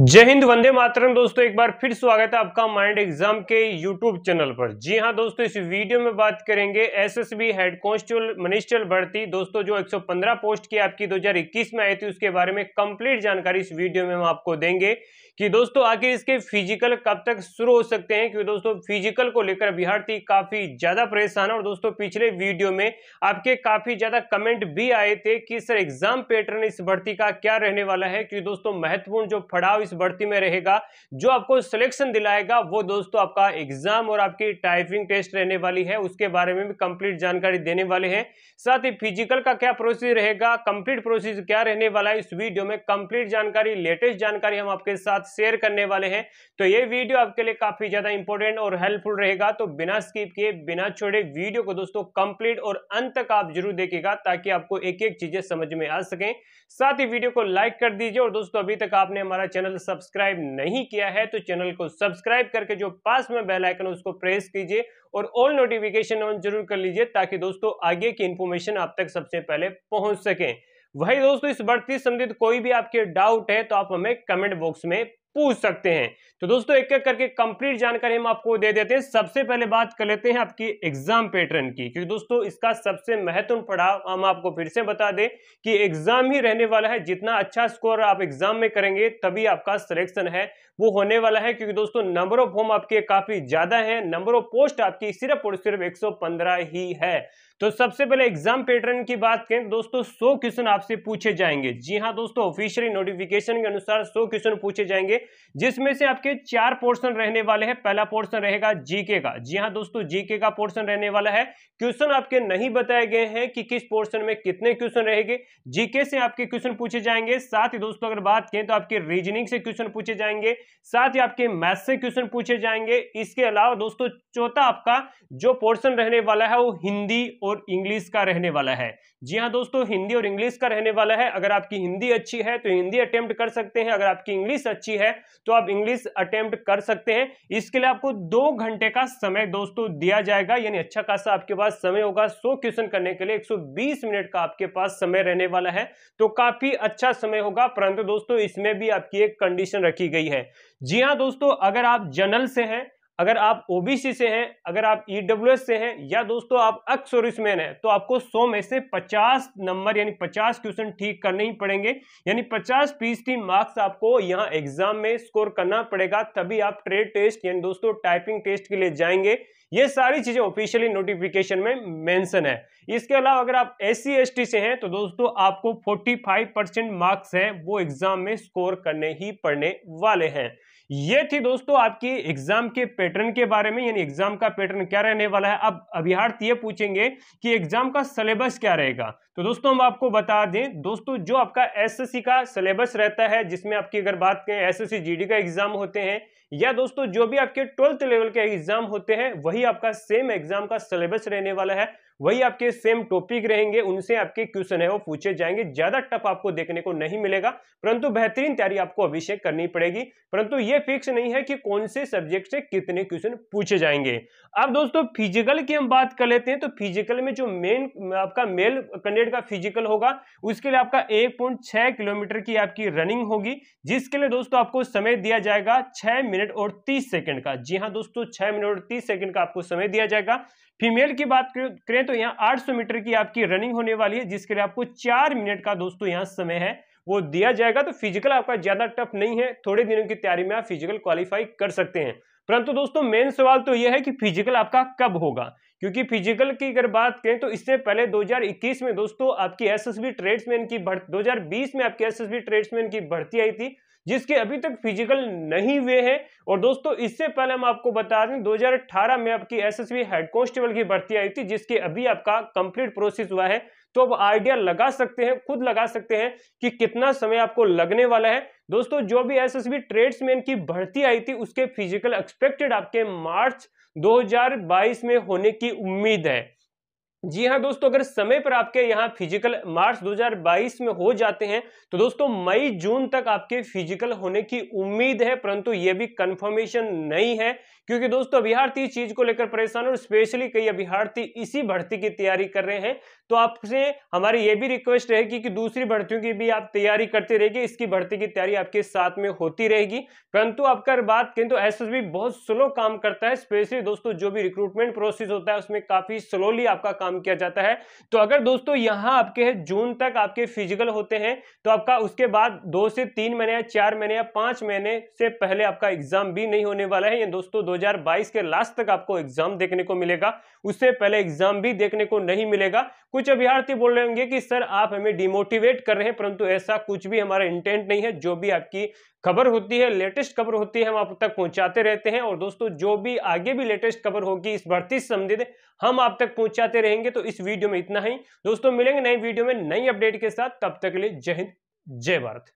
जय हिंद वंदे मातरम दोस्तों एक बार फिर स्वागत है आपका माइंड एग्जाम के यूट्यूब चैनल पर जी हाँ दोस्तों इस वीडियो में बात करेंगे एसएसबी हेड कॉन्स्टेबल मनिस्ट्रल भर्ती दोस्तों जो 115 पोस्ट की आपकी 2021 में आई थी उसके बारे में कंप्लीट जानकारी इस वीडियो में हम आपको देंगे कि दोस्तों आखिर इसके फिजिकल कब तक शुरू हो सकते हैं क्योंकि दोस्तों फिजिकल को लेकर अभ्यार्थी काफी ज्यादा परेशान है और दोस्तों पिछले वीडियो में आपके काफी ज्यादा कमेंट भी आए थे कि सर एग्जाम पैटर्न इस भर्ती का क्या रहने वाला है क्योंकि दोस्तों महत्वपूर्ण जो फड़ा सुझाव इस भर्ती में रहेगा जो आपको सिलेक्शन दिलाएगा वो दोस्तों आपका एग्जाम और आपकी टाइपिंग टेस्ट रहने वाली है उसके बारे में भी कंप्लीट जानकारी देने वाले हैं साथ ही फिजिकल का क्या प्रोसेस रहेगा कंप्लीट प्रोसेस क्या रहने वाला है इस वीडियो में कंप्लीट जानकारी लेटेस्ट जानकारी हम आपके साथ शेयर करने वाले हैं तो ये वीडियो आपके लिए काफी ज्यादा इंपॉर्टेंट और हेल्पफुल रहेगा तो बिना स्कीप किए बिना छोड़े वीडियो को दोस्तों कंप्लीट और अंत तक आप जरूर देखेगा ताकि आपको एक एक चीजें समझ में आ सके साथ ही वीडियो को लाइक कर दीजिए और दोस्तों अभी तक आपने हमारा चैनल चैनल सब्सक्राइब नहीं किया है तो चैनल को सब्सक्राइब करके जो पास में बेल आइकन उसको प्रेस कीजिए और ऑल नोटिफिकेशन ऑन जरूर कर लीजिए ताकि दोस्तों आगे की इन्फॉर्मेशन आप तक सबसे पहले पहुंच सके वही दोस्तों इस बढ़ती संबंधित कोई भी आपके डाउट है तो आप हमें कमेंट बॉक्स में पूछ सकते हैं तो दोस्तों एक एक करके कंप्लीट जानकारी हम आपको दे देते हैं सबसे पहले बात कर लेते हैं आपकी एग्जाम पैटर्न की क्योंकि दोस्तों इसका सबसे महत्वपूर्ण पड़ाव हम आपको फिर से बता दें कि एग्जाम ही रहने वाला है जितना अच्छा स्कोर आप एग्जाम में करेंगे तभी आपका सिलेक्शन है वो होने वाला है क्योंकि दोस्तों नंबर ऑफ होम आपके काफी ज्यादा है नंबर ऑफ पोस्ट आपकी सिर्फ और सिर्फ एक ही है तो सबसे पहले एग्जाम पैटर्न की बात करें दोस्तों सो क्वेश्चन आपसे पूछे जाएंगे जी हाँ दोस्तों ऑफिशियली नोटिफिकेशन के अनुसार सो क्वेश्चन पूछे जाएंगे जिसमें से आपके चार पोर्शन रहने वाले हैं पहला पोर्शन रहेगा जीके का जी हाँ दोस्तों जीके का पोर्शन रहने वाला है क्वेश्चन आपके नहीं बताए गए हैं कि किस पोर्शन में कितने क्वेश्चन रहेंगे जीके से आपके क्वेश्चन पूछे जाएंगे साथ ही दोस्तों अगर बात करें तो आपके रीजनिंग से क्वेश्चन पूछे जाएंगे साथ ही आपके मैथ से क्वेश्चन पूछे जाएंगे इसके अलावा दोस्तों चौथा आपका जो पोर्शन रहने वाला है वो हिंदी और इंग्लिश का रहने वाला है जी हाँ दोस्तों हिंदी और इंग्लिश का रहने वाला है अगर आपकी हिंदी अच्छी है तो हिंदी अटेम्प्ट कर सकते हैं अगर आपकी इंग्लिश अच्छी है तो आप इंग्लिश अटेम्प्ट कर सकते हैं इसके लिए आपको दो घंटे का समय दोस्तों दिया जाएगा यानी अच्छा खासा आपके पास समय होगा सो क्वेश्चन करने के लिए 120 मिनट का आपके पास समय रहने वाला है तो काफी अच्छा समय होगा परंतु दोस्तों इसमें भी आपकी एक कंडीशन रखी गई है जी हाँ दोस्तों अगर आप जनरल से हैं अगर आप ओबीसी से हैं अगर आप ईडब्ल्यू e से हैं या दोस्तों आप अक्स सर्विसमैन हैं तो आपको 100 में से 50 नंबर यानी 50 क्वेश्चन ठीक करने ही पड़ेंगे यानी 50 पीएचटी मार्क्स आपको यहाँ एग्जाम में स्कोर करना पड़ेगा तभी आप ट्रेड टेस्ट यानी दोस्तों टाइपिंग टेस्ट के लिए जाएंगे ये सारी चीजें ऑफिशियली नोटिफिकेशन में मेंशन है इसके अलावा अगर आप एस सी से हैं तो दोस्तों आपको 45 परसेंट मार्क्स हैं वो एग्जाम में स्कोर करने ही पड़ने वाले हैं ये थी दोस्तों आपकी एग्जाम के पैटर्न के बारे में यानी एग्जाम का पैटर्न क्या रहने वाला है अब अभ्यार्थ ये पूछेंगे कि एग्जाम का सिलेबस क्या रहेगा तो दोस्तों हम आपको बता दें दोस्तों जो आपका एसएससी का सिलेबस रहता है जिसमें आपकी अगर बात करें एसएससी जीडी का एग्जाम होते हैं या दोस्तों जो भी आपके ट्वेल्थ लेवल के एग्जाम होते हैं वही आपका सेम एग्जाम का सिलेबस रहने वाला है वही आपके सेम टॉपिक रहेंगे उनसे आपके क्वेश्चन है वो पूछे जाएंगे ज्यादा टफ आपको देखने को नहीं मिलेगा परंतु बेहतरीन तैयारी आपको अभिषेक करनी पड़ेगी परंतु ये फिक्स नहीं है कि कौन से सब्जेक्ट से कितने क्वेश्चन पूछे जाएंगे अब दोस्तों फिजिकल की हम बात कर लेते हैं तो फिजिकल में जो मेन आपका मेल कैंडिडेट ग्रेड का फिजिकल होगा उसके लिए आपका एक पॉइंट छह किलोमीटर की आपकी रनिंग होगी जिसके लिए दोस्तों आपको समय दिया जाएगा छह मिनट और तीस सेकंड का जी हाँ दोस्तों छह मिनट और तीस सेकंड का आपको समय दिया जाएगा फीमेल की बात करें तो यहाँ आठ मीटर की आपकी रनिंग होने वाली है जिसके लिए आपको चार मिनट का दोस्तों यहाँ समय है वो दिया जाएगा तो फिजिकल आपका ज्यादा टफ नहीं है थोड़े दिनों की तैयारी में आप फिजिकल क्वालिफाई कर सकते हैं परंतु दोस्तों मेन सवाल तो यह है कि फिजिकल आपका कब होगा क्योंकि फिजिकल की अगर बात करें तो इससे पहले 2021 में दोस्तों आपकी एसएसबी ट्रेड्समैन की बढ़ दो में आपकी एसएसबी ट्रेड्समैन की भर्ती आई थी जिसके अभी तक फिजिकल नहीं हुए हैं और दोस्तों इससे पहले हम आपको बता दें 2018 में आपकी एसएसबी हेड कांस्टेबल की भर्ती आई थी जिसके अभी आपका कंप्लीट प्रोसेस हुआ है तो आप आइडिया लगा सकते हैं खुद लगा सकते हैं कि कितना समय आपको लगने वाला है दोस्तों जो भी एसएसबी ट्रेड्समैन की भर्ती आई थी उसके फिजिकल एक्सपेक्टेड आपके मार्च 2022 में होने की उम्मीद है जी हाँ दोस्तों अगर समय पर आपके यहाँ फिजिकल मार्च 2022 में हो जाते हैं तो दोस्तों मई जून तक आपके फिजिकल होने की उम्मीद है परंतु ये भी कंफर्मेशन नहीं है क्योंकि दोस्तों अभ्यार्थी चीज को लेकर परेशान और स्पेशली कई अभ्यार्थी इसी भर्ती की तैयारी कर रहे हैं तो आपसे हमारी यह भी रिक्वेस्ट रहेगी कि दूसरी भर्तियों की भी आप तैयारी करते रहेगी इसकी भर्ती की तैयारी आपके साथ में होती रहेगी परंतु आपका बात करें तो एस बहुत स्लो काम करता है स्पेशली दोस्तों जो भी रिक्रूटमेंट प्रोसेस होता है उसमें काफी स्लोली आपका काम किया जाता है तो अगर दोस्तों यहाँ आपके जून तक आपके फिजिकल होते हैं तो आपका उसके बाद दो से तीन महीने या चार महीने या पांच महीने से पहले आपका एग्जाम भी नहीं होने वाला है ये दोस्तों 2022 के लास्ट तक आपको एग्जाम देखने को मिलेगा उससे पहले एग्जाम भी देखने को नहीं मिलेगा कुछ अभ्यार्थी बोल रहे होंगे कि सर आप हमें डिमोटिवेट कर रहे हैं परंतु ऐसा कुछ भी हमारा इंटेंट नहीं है जो भी आपकी खबर होती है लेटेस्ट खबर होती है हम आप तक पहुंचाते रहते हैं और दोस्तों जो भी आगे भी लेटेस्ट खबर होगी इस भर्ती से संबंधित हम आप तक पहुंचाते रहेंगे तो इस वीडियो में इतना ही दोस्तों मिलेंगे नई वीडियो में नई अपडेट के साथ तब तक के लिए जय हिंद जय भारत